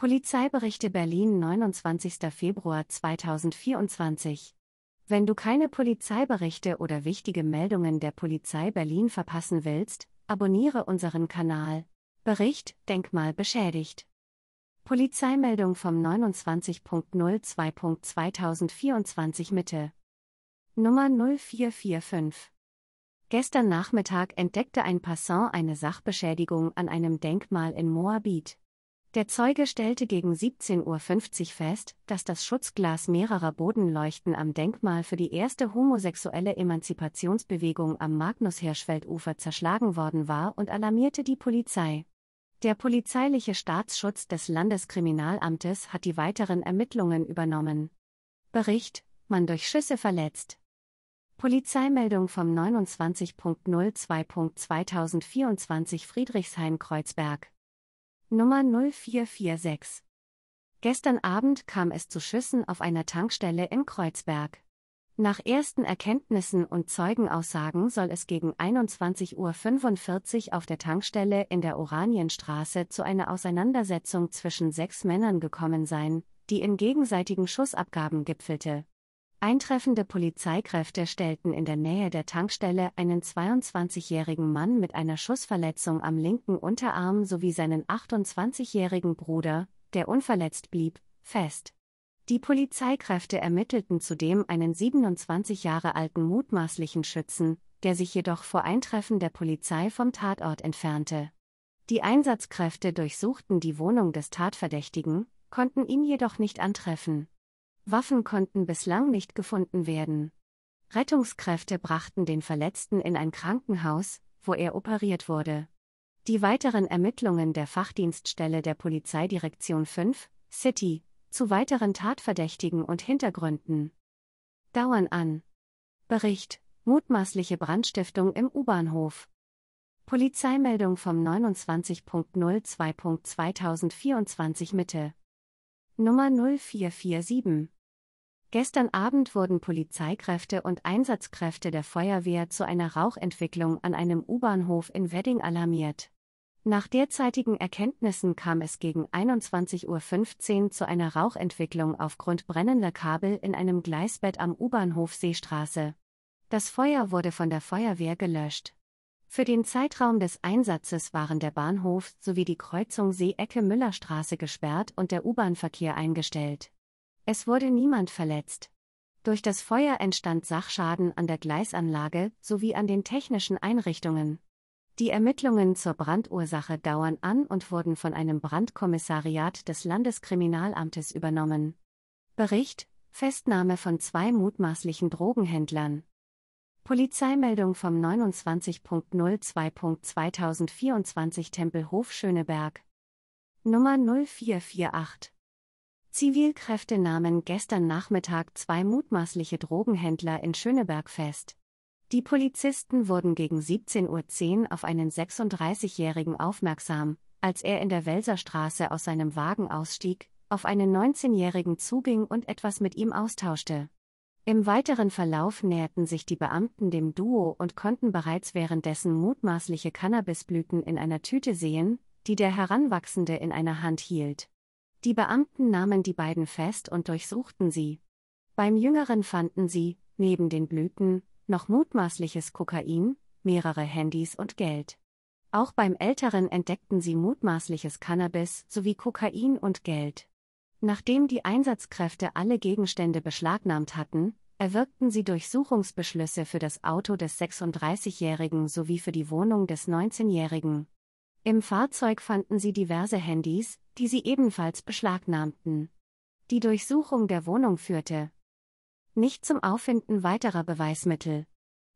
Polizeiberichte Berlin 29. Februar 2024 Wenn du keine Polizeiberichte oder wichtige Meldungen der Polizei Berlin verpassen willst, abonniere unseren Kanal. Bericht Denkmal beschädigt. Polizeimeldung vom 29.02.2024 Mitte. Nummer 0445. Gestern Nachmittag entdeckte ein Passant eine Sachbeschädigung an einem Denkmal in Moabit. Der Zeuge stellte gegen 17.50 Uhr fest, dass das Schutzglas mehrerer Bodenleuchten am Denkmal für die erste homosexuelle Emanzipationsbewegung am Magnus-Hirschfeld-Ufer zerschlagen worden war und alarmierte die Polizei. Der polizeiliche Staatsschutz des Landeskriminalamtes hat die weiteren Ermittlungen übernommen. Bericht: Man durch Schüsse verletzt. Polizeimeldung vom 29.02.2024 Friedrichshain-Kreuzberg. Nummer 0446. Gestern Abend kam es zu Schüssen auf einer Tankstelle in Kreuzberg. Nach ersten Erkenntnissen und Zeugenaussagen soll es gegen 21.45 Uhr auf der Tankstelle in der Oranienstraße zu einer Auseinandersetzung zwischen sechs Männern gekommen sein, die in gegenseitigen Schussabgaben gipfelte. Eintreffende Polizeikräfte stellten in der Nähe der Tankstelle einen 22-jährigen Mann mit einer Schussverletzung am linken Unterarm sowie seinen 28-jährigen Bruder, der unverletzt blieb, fest. Die Polizeikräfte ermittelten zudem einen 27 Jahre alten mutmaßlichen Schützen, der sich jedoch vor Eintreffen der Polizei vom Tatort entfernte. Die Einsatzkräfte durchsuchten die Wohnung des Tatverdächtigen, konnten ihn jedoch nicht antreffen. Waffen konnten bislang nicht gefunden werden. Rettungskräfte brachten den Verletzten in ein Krankenhaus, wo er operiert wurde. Die weiteren Ermittlungen der Fachdienststelle der Polizeidirektion 5, City, zu weiteren Tatverdächtigen und Hintergründen dauern an. Bericht: Mutmaßliche Brandstiftung im U-Bahnhof. Polizeimeldung vom 29.02.2024 Mitte. Nummer 0447 Gestern Abend wurden Polizeikräfte und Einsatzkräfte der Feuerwehr zu einer Rauchentwicklung an einem U-Bahnhof in Wedding alarmiert. Nach derzeitigen Erkenntnissen kam es gegen 21.15 Uhr zu einer Rauchentwicklung aufgrund brennender Kabel in einem Gleisbett am U-Bahnhof Seestraße. Das Feuer wurde von der Feuerwehr gelöscht. Für den Zeitraum des Einsatzes waren der Bahnhof sowie die Kreuzung Seeecke Müllerstraße gesperrt und der U-Bahn-Verkehr eingestellt. Es wurde niemand verletzt. Durch das Feuer entstand Sachschaden an der Gleisanlage sowie an den technischen Einrichtungen. Die Ermittlungen zur Brandursache dauern an und wurden von einem Brandkommissariat des Landeskriminalamtes übernommen. Bericht Festnahme von zwei mutmaßlichen Drogenhändlern. Polizeimeldung vom 29.02.2024 Tempelhof Schöneberg. Nummer 0448 Zivilkräfte nahmen gestern Nachmittag zwei mutmaßliche Drogenhändler in Schöneberg fest. Die Polizisten wurden gegen 17.10 Uhr auf einen 36-Jährigen aufmerksam, als er in der Welserstraße aus seinem Wagen ausstieg, auf einen 19-Jährigen zuging und etwas mit ihm austauschte. Im weiteren Verlauf näherten sich die Beamten dem Duo und konnten bereits währenddessen mutmaßliche Cannabisblüten in einer Tüte sehen, die der Heranwachsende in einer Hand hielt. Die Beamten nahmen die beiden fest und durchsuchten sie. Beim Jüngeren fanden sie, neben den Blüten, noch mutmaßliches Kokain, mehrere Handys und Geld. Auch beim Älteren entdeckten sie mutmaßliches Cannabis sowie Kokain und Geld. Nachdem die Einsatzkräfte alle Gegenstände beschlagnahmt hatten, erwirkten sie Durchsuchungsbeschlüsse für das Auto des 36-Jährigen sowie für die Wohnung des 19-Jährigen. Im Fahrzeug fanden sie diverse Handys, die sie ebenfalls beschlagnahmten. Die Durchsuchung der Wohnung führte nicht zum Auffinden weiterer Beweismittel.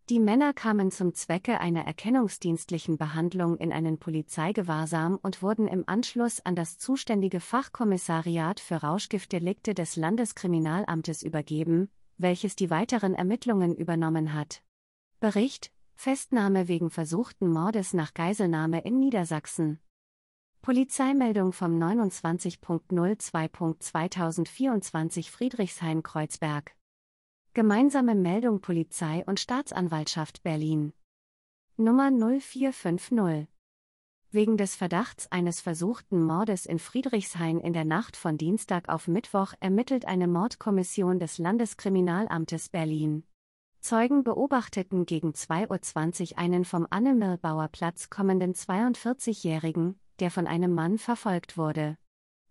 Die Männer kamen zum Zwecke einer erkennungsdienstlichen Behandlung in einen Polizeigewahrsam und wurden im Anschluss an das zuständige Fachkommissariat für Rauschgiftdelikte des Landeskriminalamtes übergeben, welches die weiteren Ermittlungen übernommen hat. Bericht Festnahme wegen versuchten Mordes nach Geiselnahme in Niedersachsen. Polizeimeldung vom 29.02.2024 Friedrichshain-Kreuzberg. Gemeinsame Meldung Polizei und Staatsanwaltschaft Berlin. Nummer 0450. Wegen des Verdachts eines versuchten Mordes in Friedrichshain in der Nacht von Dienstag auf Mittwoch ermittelt eine Mordkommission des Landeskriminalamtes Berlin. Zeugen beobachteten gegen 2.20 Uhr einen vom Annemirlbauer Platz kommenden 42-Jährigen, der von einem Mann verfolgt wurde.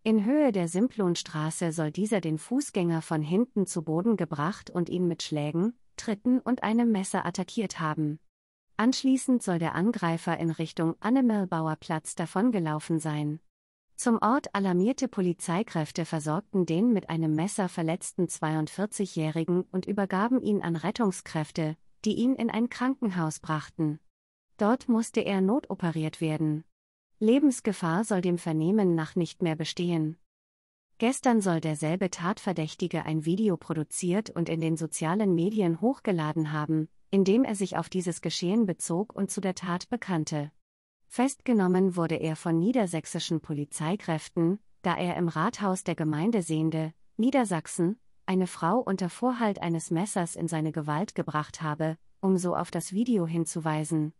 In Höhe der Simplonstraße soll dieser den Fußgänger von hinten zu Boden gebracht und ihn mit Schlägen, Tritten und einem Messer attackiert haben. Anschließend soll der Angreifer in Richtung Annemirlbauer Platz davongelaufen sein. Zum Ort alarmierte Polizeikräfte versorgten den mit einem Messer verletzten 42-Jährigen und übergaben ihn an Rettungskräfte, die ihn in ein Krankenhaus brachten. Dort musste er notoperiert werden. Lebensgefahr soll dem Vernehmen nach nicht mehr bestehen. Gestern soll derselbe Tatverdächtige ein Video produziert und in den sozialen Medien hochgeladen haben, in dem er sich auf dieses Geschehen bezog und zu der Tat bekannte. Festgenommen wurde er von niedersächsischen Polizeikräften, da er im Rathaus der Gemeinde Sehende, Niedersachsen, eine Frau unter Vorhalt eines Messers in seine Gewalt gebracht habe, um so auf das Video hinzuweisen.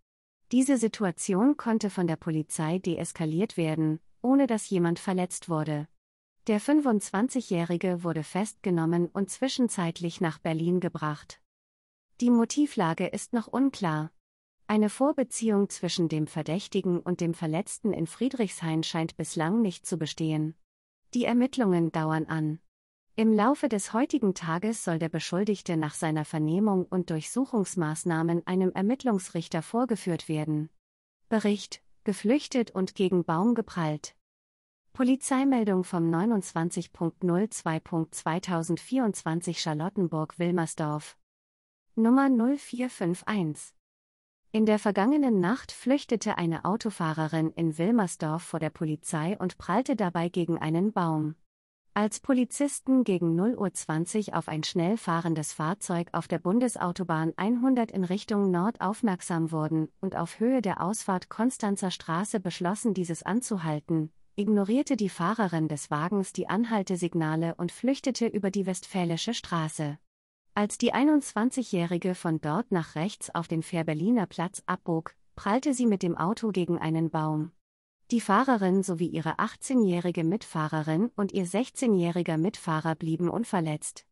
Diese Situation konnte von der Polizei deeskaliert werden, ohne dass jemand verletzt wurde. Der 25-Jährige wurde festgenommen und zwischenzeitlich nach Berlin gebracht. Die Motivlage ist noch unklar. Eine Vorbeziehung zwischen dem Verdächtigen und dem Verletzten in Friedrichshain scheint bislang nicht zu bestehen. Die Ermittlungen dauern an. Im Laufe des heutigen Tages soll der Beschuldigte nach seiner Vernehmung und Durchsuchungsmaßnahmen einem Ermittlungsrichter vorgeführt werden. Bericht: Geflüchtet und gegen Baum geprallt. Polizeimeldung vom 29.02.2024 Charlottenburg-Wilmersdorf. Nummer 0451 in der vergangenen Nacht flüchtete eine Autofahrerin in Wilmersdorf vor der Polizei und prallte dabei gegen einen Baum. Als Polizisten gegen 0.20 Uhr auf ein schnell fahrendes Fahrzeug auf der Bundesautobahn 100 in Richtung Nord aufmerksam wurden und auf Höhe der Ausfahrt Konstanzer Straße beschlossen, dieses anzuhalten, ignorierte die Fahrerin des Wagens die Anhaltesignale und flüchtete über die Westfälische Straße. Als die 21-Jährige von dort nach rechts auf den Fährberliner Platz abbog, prallte sie mit dem Auto gegen einen Baum. Die Fahrerin sowie ihre 18-jährige Mitfahrerin und ihr 16-jähriger Mitfahrer blieben unverletzt.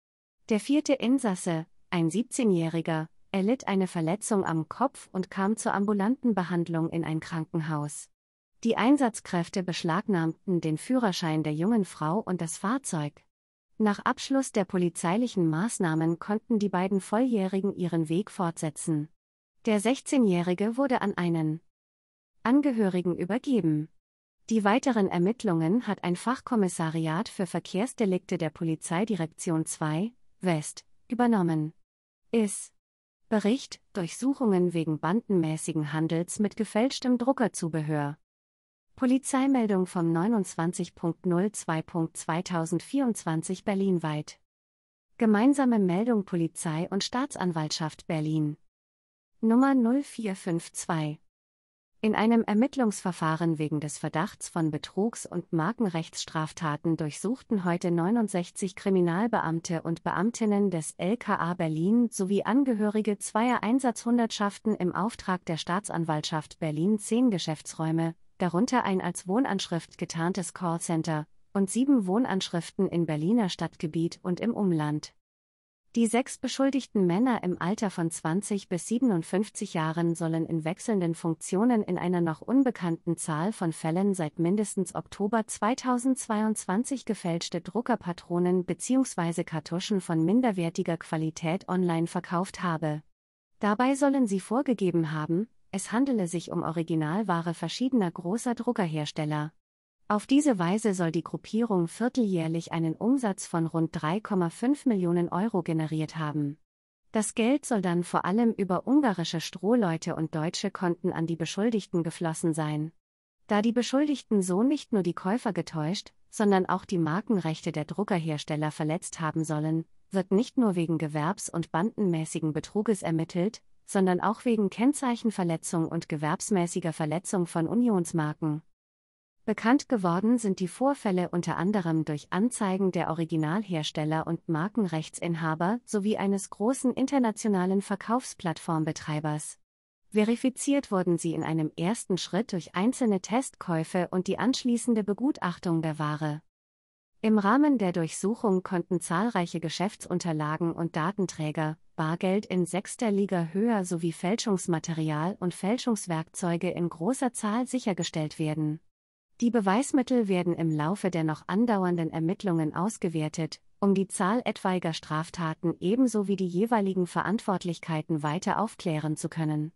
Der vierte Insasse, ein 17-jähriger, erlitt eine Verletzung am Kopf und kam zur ambulanten Behandlung in ein Krankenhaus. Die Einsatzkräfte beschlagnahmten den Führerschein der jungen Frau und das Fahrzeug. Nach Abschluss der polizeilichen Maßnahmen konnten die beiden Volljährigen ihren Weg fortsetzen. Der 16-Jährige wurde an einen Angehörigen übergeben. Die weiteren Ermittlungen hat ein Fachkommissariat für Verkehrsdelikte der Polizeidirektion 2 West übernommen. Is Bericht Durchsuchungen wegen bandenmäßigen Handels mit gefälschtem Druckerzubehör. Polizeimeldung vom 29.02.2024 Berlinweit. Gemeinsame Meldung Polizei und Staatsanwaltschaft Berlin. Nummer 0452. In einem Ermittlungsverfahren wegen des Verdachts von Betrugs- und Markenrechtsstraftaten durchsuchten heute 69 Kriminalbeamte und Beamtinnen des LKA Berlin sowie Angehörige zweier Einsatzhundertschaften im Auftrag der Staatsanwaltschaft Berlin zehn Geschäftsräume, darunter ein als Wohnanschrift getarntes Callcenter und sieben Wohnanschriften in Berliner Stadtgebiet und im Umland. Die sechs beschuldigten Männer im Alter von 20 bis 57 Jahren sollen in wechselnden Funktionen in einer noch unbekannten Zahl von Fällen seit mindestens Oktober 2022 gefälschte Druckerpatronen bzw. Kartuschen von minderwertiger Qualität online verkauft haben. Dabei sollen sie vorgegeben haben, es handele sich um Originalware verschiedener großer Druckerhersteller. Auf diese Weise soll die Gruppierung vierteljährlich einen Umsatz von rund 3,5 Millionen Euro generiert haben. Das Geld soll dann vor allem über ungarische Strohleute und deutsche Konten an die Beschuldigten geflossen sein. Da die Beschuldigten so nicht nur die Käufer getäuscht, sondern auch die Markenrechte der Druckerhersteller verletzt haben sollen, wird nicht nur wegen gewerbs- und bandenmäßigen Betruges ermittelt, sondern auch wegen Kennzeichenverletzung und gewerbsmäßiger Verletzung von Unionsmarken. Bekannt geworden sind die Vorfälle unter anderem durch Anzeigen der Originalhersteller und Markenrechtsinhaber sowie eines großen internationalen Verkaufsplattformbetreibers. Verifiziert wurden sie in einem ersten Schritt durch einzelne Testkäufe und die anschließende Begutachtung der Ware. Im Rahmen der Durchsuchung konnten zahlreiche Geschäftsunterlagen und Datenträger, Bargeld in sechster Liga höher sowie Fälschungsmaterial und Fälschungswerkzeuge in großer Zahl sichergestellt werden. Die Beweismittel werden im Laufe der noch andauernden Ermittlungen ausgewertet, um die Zahl etwaiger Straftaten ebenso wie die jeweiligen Verantwortlichkeiten weiter aufklären zu können.